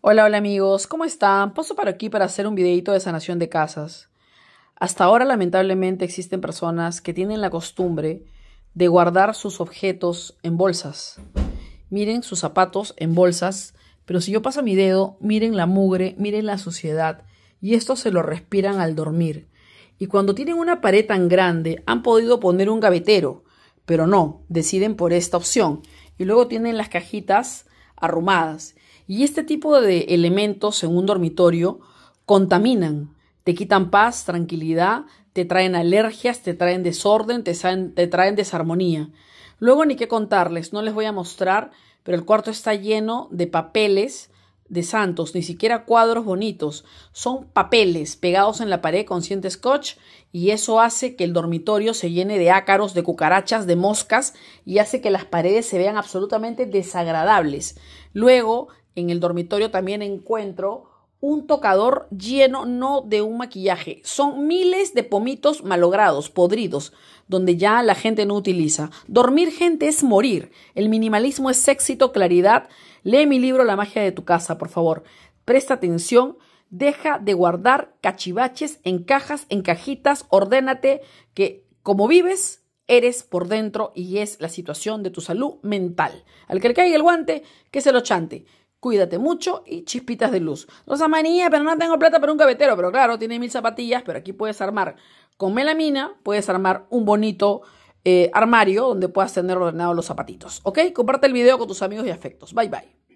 Hola, hola amigos, ¿cómo están? Paso para aquí para hacer un videito de sanación de casas. Hasta ahora lamentablemente existen personas que tienen la costumbre de guardar sus objetos en bolsas. Miren sus zapatos en bolsas, pero si yo paso mi dedo, miren la mugre, miren la suciedad, y esto se lo respiran al dormir. Y cuando tienen una pared tan grande, han podido poner un gavetero, pero no, deciden por esta opción. Y luego tienen las cajitas arrumadas. Y este tipo de elementos en un dormitorio contaminan, te quitan paz, tranquilidad, te traen alergias, te traen desorden, te traen, desarmonía. Luego ni qué contarles, no les voy a mostrar, pero el cuarto está lleno de papeles de santos, ni siquiera cuadros bonitos, son papeles pegados en la pared con ciento scotch y eso hace que el dormitorio se llene de ácaros, de cucarachas, de moscas y hace que las paredes se vean absolutamente desagradables. Luego, en el dormitorio también encuentro un tocador lleno no de un maquillaje. Son miles de pomitos malogrados, podridos, donde ya la gente no utiliza. Dormir gente es morir. El minimalismo es éxito, claridad. Lee mi libro La magia de tu casa, por favor. Presta atención. Deja de guardar cachivaches en cajas, en cajitas. Ordénate que como vives, eres por dentro y es la situación de tu salud mental. Al que le caiga el guante, que se lo chante. Cuídate mucho y chispitas de luz. Rosa amanía, pero no tengo plata para un cabetero. Pero claro, tiene mil zapatillas, pero aquí puedes armar con melamina, puedes armar un bonito eh, armario donde puedas tener ordenados los zapatitos. ¿Ok? Comparte el video con tus amigos y afectos. Bye bye.